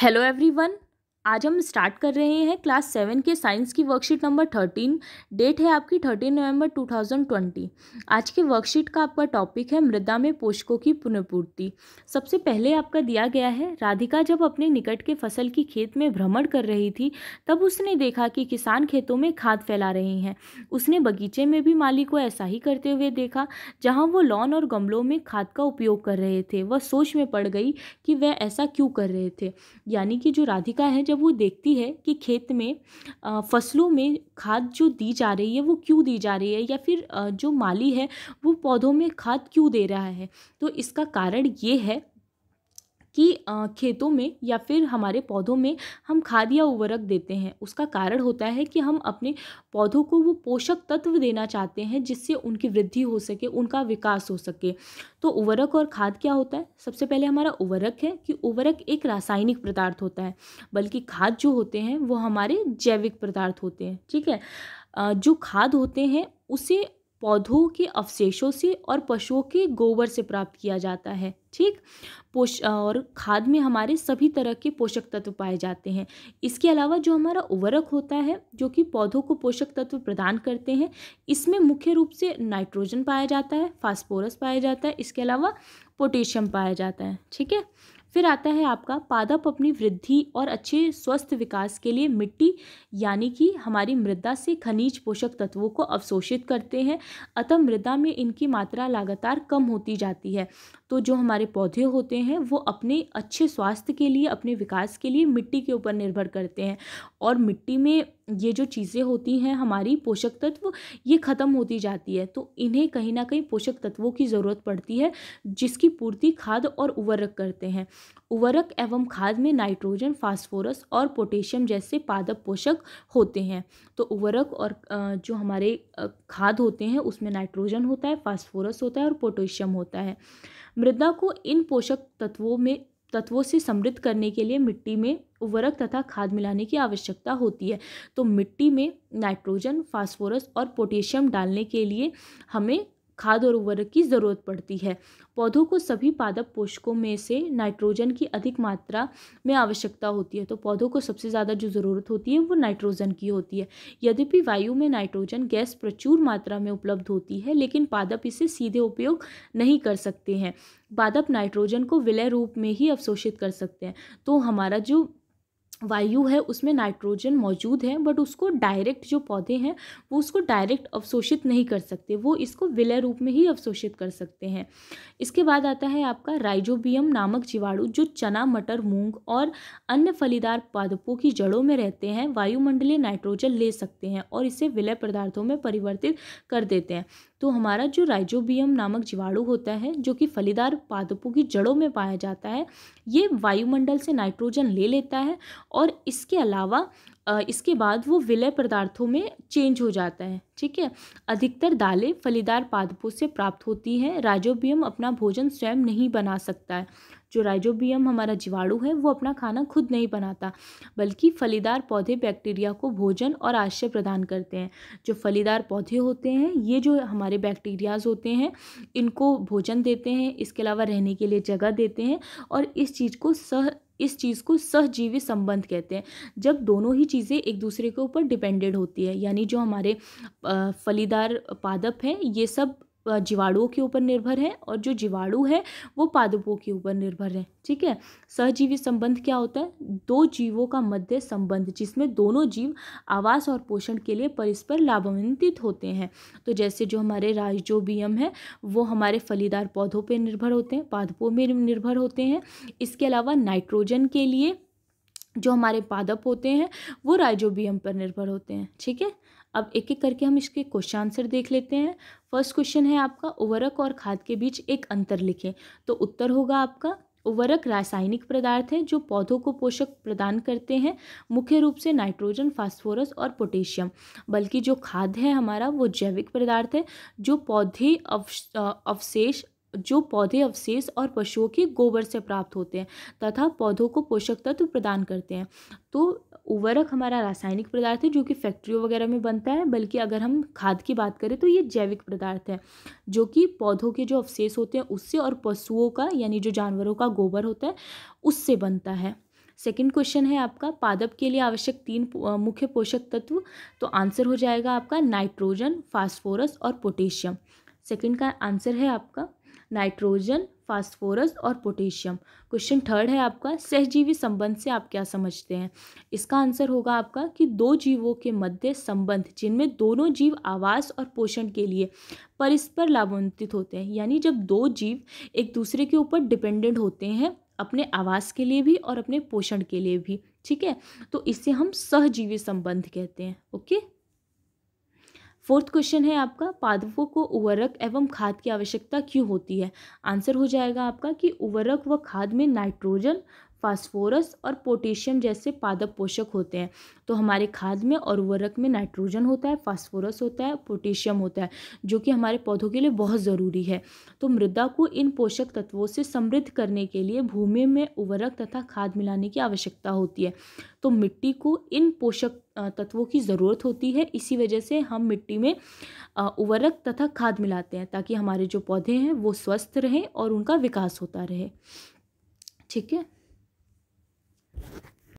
Hello everyone. आज हम start कर रहे हैं क्लास सेवन के साइंस की वर्कशीट नंबर थर्टीन डेट है आपकी thirteen November two thousand twenty आज के वर्कशीट का आपका टॉपिक है मृदा में पोषकों की पुनर्पूर्ति सबसे पहले आपका दिया गया है राधिका जब अपने निकट के फसल की खेत में भ्रमण कर रही थी तब उसने देखा कि किसान खेतों में खाद फैला रहे हैं उसने बगीचे में भी माली को ऐसा ही करते हुए देखा जहाँ वो लॉन और गमलों में खाद का उपयोग कर रहे थे वह सोच में पड़ गई कि वह ऐसा क्यों कर रहे थे यानी कि जो राधिका है जब वो देखती है कि खेत में फसलों में खाद जो दी जा रही है वो क्यों दी जा रही है या फिर जो माली है वो पौधों में खाद क्यों दे रहा है तो इसका कारण ये है कि खेतों में या फिर हमारे पौधों में हम खाद या उर्वरक देते हैं उसका कारण होता है कि हम अपने पौधों को वो पोषक तत्व देना चाहते हैं जिससे उनकी वृद्धि हो सके उनका विकास हो सके तो उर्वरक और खाद क्या होता है सबसे पहले हमारा उर्वरक है कि उर्वरक एक रासायनिक पदार्थ होता है बल्कि खाद जो होते हैं वो हमारे जैविक पदार्थ होते हैं ठीक है जो खाद होते हैं उसे पौधों के अवशेषों से और पशुओं के गोबर से प्राप्त किया जाता है ठीक पोष और खाद में हमारे सभी तरह के पोषक तत्व पाए जाते हैं इसके अलावा जो हमारा उर्वरक होता है जो कि पौधों को पोषक तत्व प्रदान करते हैं इसमें मुख्य रूप से नाइट्रोजन पाया जाता है फास्फोरस पाया जाता है इसके अलावा पोटेशियम पाया जाता है ठीक है फिर आता है आपका पादप अपनी वृद्धि और अच्छे स्वस्थ विकास के लिए मिट्टी यानी कि हमारी मृदा से खनिज पोषक तत्वों को अवशोषित करते हैं अतः मृदा में इनकी मात्रा लगातार कम होती जाती है तो जो हमारे पौधे होते हैं वो अपने अच्छे स्वास्थ्य के लिए अपने विकास के लिए मिट्टी के ऊपर निर्भर करते हैं और मिट्टी में ये जो चीज़ें होती हैं हमारी पोषक तत्व ये ख़त्म होती जाती है तो इन्हें कहीं ना कहीं पोषक तत्वों की ज़रूरत पड़ती है जिसकी पूर्ति खाद और उर्वरक करते हैं उर्वरक एवं खाद में नाइट्रोजन फास्फोरस और पोटेशियम जैसे पादप पोषक होते हैं तो उर्वरक और जो हमारे खाद होते हैं उसमें नाइट्रोजन होता है फास्फोरस होता है और पोटेशियम होता है मृदा को इन पोषक तत्वों में तत्वों से समृद्ध करने के लिए मिट्टी में उर्वरक तथा खाद मिलाने की आवश्यकता होती है तो मिट्टी में नाइट्रोजन फास्फोरस और पोटेशियम डालने के लिए हमें खाद और उर्वरक की ज़रूरत पड़ती है पौधों को सभी पादप पोषकों में से नाइट्रोजन की अधिक मात्रा में आवश्यकता होती है तो पौधों को सबसे ज़्यादा जो ज़रूरत होती है वो नाइट्रोजन की होती है यद्यपि वायु में नाइट्रोजन गैस प्रचुर मात्रा में उपलब्ध होती है लेकिन पादप इसे सीधे उपयोग नहीं कर सकते हैं पादप नाइट्रोजन को विलय रूप में ही अवशोषित कर सकते हैं तो हमारा जो वायु है उसमें नाइट्रोजन मौजूद है बट उसको डायरेक्ट जो पौधे हैं वो उसको डायरेक्ट अवशोषित नहीं कर सकते वो इसको विलय रूप में ही अवशोषित कर सकते हैं इसके बाद आता है आपका राइजोबियम नामक जीवाणु जो चना मटर मूंग और अन्य फलीदार पादपों की जड़ों में रहते हैं वायुमंडलीय नाइट्रोजन ले सकते हैं और इसे विलय पदार्थों में परिवर्तित कर देते हैं तो हमारा जो राइजोबियम नामक जीवाणु होता है जो कि फलीदार पादपों की जड़ों में पाया जाता है ये वायुमंडल से नाइट्रोजन ले लेता है और इसके अलावा इसके बाद वो विलय पदार्थों में चेंज हो जाता है ठीक है अधिकतर दालें फलीदार पादपों से प्राप्त होती हैं राइजोबियम अपना भोजन स्वयं नहीं बना सकता है जो राइजोबियम हमारा जीवाणु है वो अपना खाना खुद नहीं बनाता बल्कि फलीदार पौधे बैक्टीरिया को भोजन और आश्रय प्रदान करते हैं जो फलीदार पौधे होते हैं ये जो हमारे बैक्टीरियाज होते हैं इनको भोजन देते हैं इसके अलावा रहने के लिए जगह देते हैं और इस चीज़ को सह इस चीज़ को सहजीवी संबंध कहते हैं जब दोनों ही चीज़ें एक दूसरे के ऊपर डिपेंडेड होती है यानी जो हमारे फलीदार पादप हैं ये सब जीवाणुओं के ऊपर निर्भर है और जो जीवाणु है वो पादपों के ऊपर निर्भर है ठीक है सहजीवी संबंध क्या होता है दो जीवों का मध्य संबंध जिसमें दोनों जीव आवास और पोषण के लिए परस्पर लाभान्वित होते हैं तो जैसे जो हमारे राइजोबियम है वो हमारे फलीदार पौधों पर निर्भर होते हैं पादपों में निर्भर होते हैं इसके अलावा नाइट्रोजन के लिए जो हमारे पादप होते हैं वो राइजोबियम पर निर्भर होते हैं ठीक है अब एक एक करके हम इसके क्वेश्चन आंसर देख लेते हैं फर्स्ट क्वेश्चन है आपका उर्वरक और खाद के बीच एक अंतर लिखें तो उत्तर होगा आपका उवरक रासायनिक पदार्थ है जो पौधों को पोषक प्रदान करते हैं मुख्य रूप से नाइट्रोजन फास्फोरस और पोटेशियम बल्कि जो खाद है हमारा वो जैविक पदार्थ है जो पौधे अवशेष जो पौधे अवशेष और पशुओं के गोबर से प्राप्त होते हैं तथा पौधों को पोषक तत्व प्रदान करते हैं तो उर्वरक हमारा रासायनिक पदार्थ है जो कि फैक्ट्रियों वगैरह में बनता है बल्कि अगर हम खाद की बात करें तो ये जैविक पदार्थ है जो कि पौधों के जो अवशेष होते हैं उससे और पशुओं का यानी जो जानवरों का गोबर होता है उससे बनता है सेकेंड क्वेश्चन है आपका पादप के लिए आवश्यक तीन मुख्य पोषक तत्व तो आंसर हो जाएगा आपका नाइट्रोजन फास्फोरस और पोटेशियम सेकेंड का आंसर है आपका नाइट्रोजन फास्फोरस और पोटेशियम क्वेश्चन थर्ड है आपका सहजीवी संबंध से आप क्या समझते हैं इसका आंसर होगा आपका कि दो जीवों के मध्य संबंध जिनमें दोनों जीव आवास और पोषण के लिए परस्पर लाभान्वित होते हैं यानी जब दो जीव एक दूसरे के ऊपर डिपेंडेंट होते हैं अपने आवास के लिए भी और अपने पोषण के लिए भी ठीक है तो इसे हम सहजीवी संबंध कहते हैं ओके फोर्थ क्वेश्चन है आपका पादपों को उर्वरक एवं खाद की आवश्यकता क्यों होती है आंसर हो जाएगा आपका कि उर्वरक व खाद में नाइट्रोजन फास्फोरस और पोटेशियम जैसे पादप पोषक होते हैं तो हमारे खाद में और उर्वरक में नाइट्रोजन होता है फास्फोरस होता है पोटेशियम होता है जो कि हमारे पौधों के लिए बहुत ज़रूरी है तो मृदा को इन पोषक तत्वों से समृद्ध करने के लिए भूमि में उर्वरक तथा खाद मिलाने की आवश्यकता होती है तो मिट्टी को इन पोषक तत्वों की ज़रूरत होती है इसी वजह से हम मिट्टी में उर्वरक तथा खाद मिलाते हैं ताकि हमारे जो पौधे हैं वो स्वस्थ रहें और उनका विकास होता रहे ठीक है